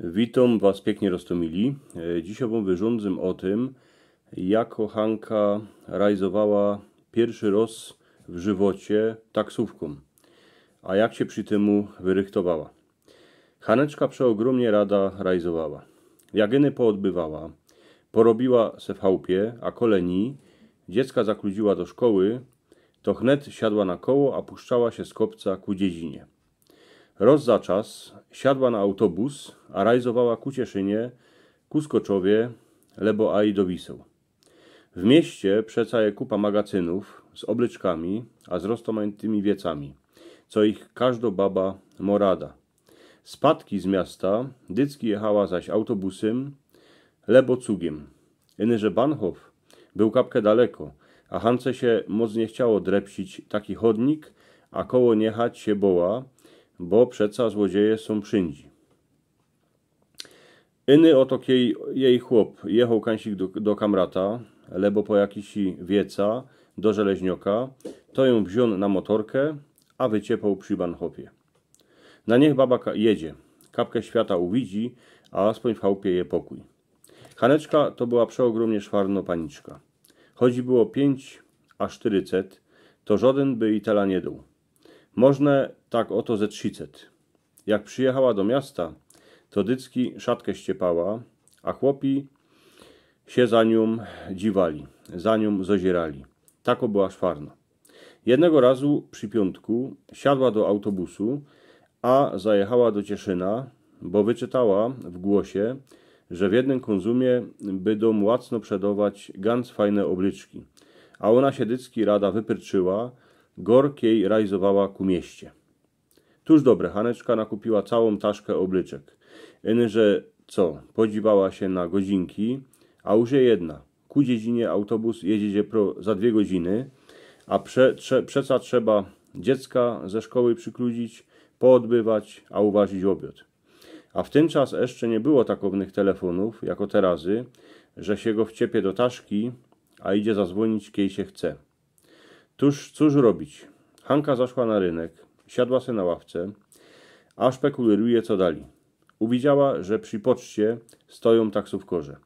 Witam Was pięknie roztomili. E, Dzisiaj Wam wyrządzę o tym, jak kochanka realizowała pierwszy raz w żywocie taksówką, a jak się przy temu wyrychtowała. Haneczka przeogromnie rada realizowała. Jagyny poodbywała, porobiła se w chałupie, a koleni, dziecka zakludziła do szkoły, to chnet siadła na koło, a puszczała się z kopca ku dziedzinie. Roz za czas Siadła na autobus, a rajzowała ku Cieszynie, ku Skoczowie, lebo a i do Wiseł. W mieście przecaje kupa magazynów z obliczkami, a z rostomajtymi wiecami, co ich każdo baba morada. Spadki z miasta, Dycki jechała zaś autobusem, lebo cugiem. inyże że Banhof był kapkę daleko, a Hance się mocnie chciało drepsić taki chodnik, a koło niechać się boła, bo przeca złodzieje są przyndzi. Inny oto jej, jej chłop jechał kansik do, do kamrata, lebo po jakisi wieca do żeleźnioka, to ją wziął na motorkę, a wyciepał przy banchopie. Na niech baba jedzie, kapkę świata uwidzi, a spoń w chałupie je pokój. Haneczka to była przeogromnie szwarno paniczka. Chodzi było pięć a cztery cet, to żaden by i tela nie dął. Można tak oto ze trzycet. Jak przyjechała do miasta, to Dycki szatkę ściepała, a chłopi się za nią dziwali, za nią zozierali. Tako była szwarna. Jednego razu przy piątku siadła do autobusu, a zajechała do Cieszyna, bo wyczytała w głosie, że w jednym by bydą łacno przedować ganz fajne obryczki. A ona się dycki rada wypyrczyła, Gorkiej rajzowała ku mieście. Tuż dobre, Haneczka nakupiła całą taszkę obliczek. Enże co, podziwała się na godzinki, a już jedna. Ku dziedzinie autobus jedzie pro za dwie godziny, a prze, przeca trzeba dziecka ze szkoły przykludzić, poodbywać, a uważić obiad. A w ten czas jeszcze nie było takownych telefonów, jako terazy, że się go wciepie do taszki, a idzie zadzwonić, kiedy się chce. Tuż, cóż robić? Hanka zaszła na rynek, siadła se na ławce, a spekuluje co dali. Uwidziała, że przy poczcie stoją taksówkorze.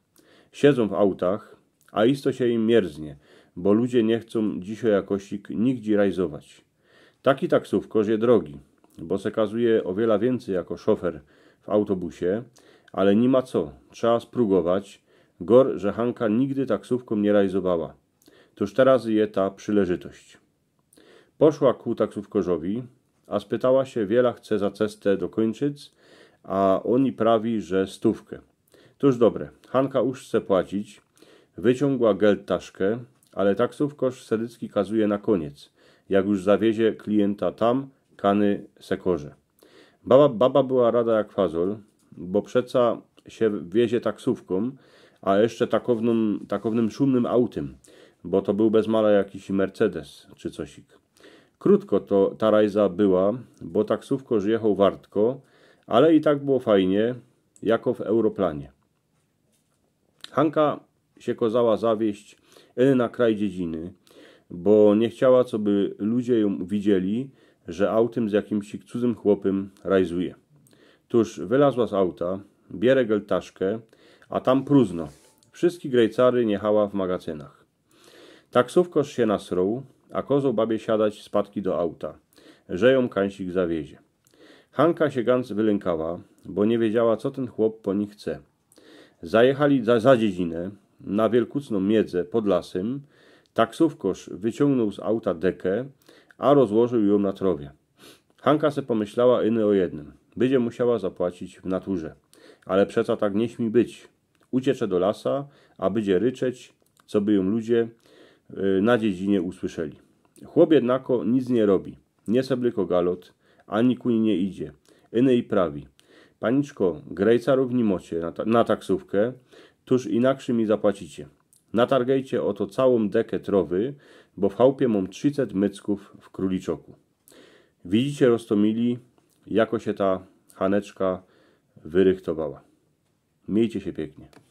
Siedzą w autach, a isto się im mierznie, bo ludzie nie chcą dzisiaj jakości nigdzie rajzować. Taki taksówkarz jest drogi, bo se kazuje o wiele więcej jako szofer w autobusie, ale nie ma co, trzeba spróbować. Gor, że Hanka nigdy taksówką nie rajzowała. Cóż teraz je ta przyleżytość. Poszła ku taksówkorzowi, a spytała się, wiela chce za cestę dokończyć, a oni prawi, że stówkę. Tuż dobre, Hanka już chce płacić, wyciągła geltaszkę, ale taksówkosz Sedycki kazuje na koniec, jak już zawiezie klienta tam, kany sekorze. Baba, baba była rada jak fazol, bo przeca się wiezie taksówką, a jeszcze takownym, takownym szumnym autem, bo to był bez mala jakiś Mercedes czy cosik. Krótko to ta rajza była, bo taksówko jechał wartko, ale i tak było fajnie, jako w Europlanie. Hanka się kozała zawieść na kraj dziedziny, bo nie chciała, co by ludzie ją widzieli, że autem z jakimś cudzym chłopym rajzuje. Tuż wylazła z auta, bierę geltaszkę, a tam próżno. Wszystkie grejcary niechała w magazynach. Taksówkarz się nasrął, a kozoł babie siadać spadki do auta, że ją Kansik zawiezie. Hanka się gans wylękała, bo nie wiedziała, co ten chłop po nich chce. Zajechali za, za dziedzinę, na wielkucną miedzę pod lasem, taksówkarz wyciągnął z auta dekę, a rozłożył ją na trowie. Hanka se pomyślała inny o jednym. Będzie musiała zapłacić w naturze. Ale przeca tak nie śmi być. Uciecze do lasa, a będzie ryczeć, co by ją ludzie Y, na dziedzinie usłyszeli. Chłop jednako nic nie robi, nie sobie galot, ani kuń nie idzie, inej prawi. Paniczko, grejca równi mocie na, ta na taksówkę, tuż inakszy mi zapłacicie. o oto całą dekę trowy, bo w chałupie mam 300 mycków w króliczoku. Widzicie, roztomili, jako się ta haneczka wyrychtowała. Miejcie się pięknie.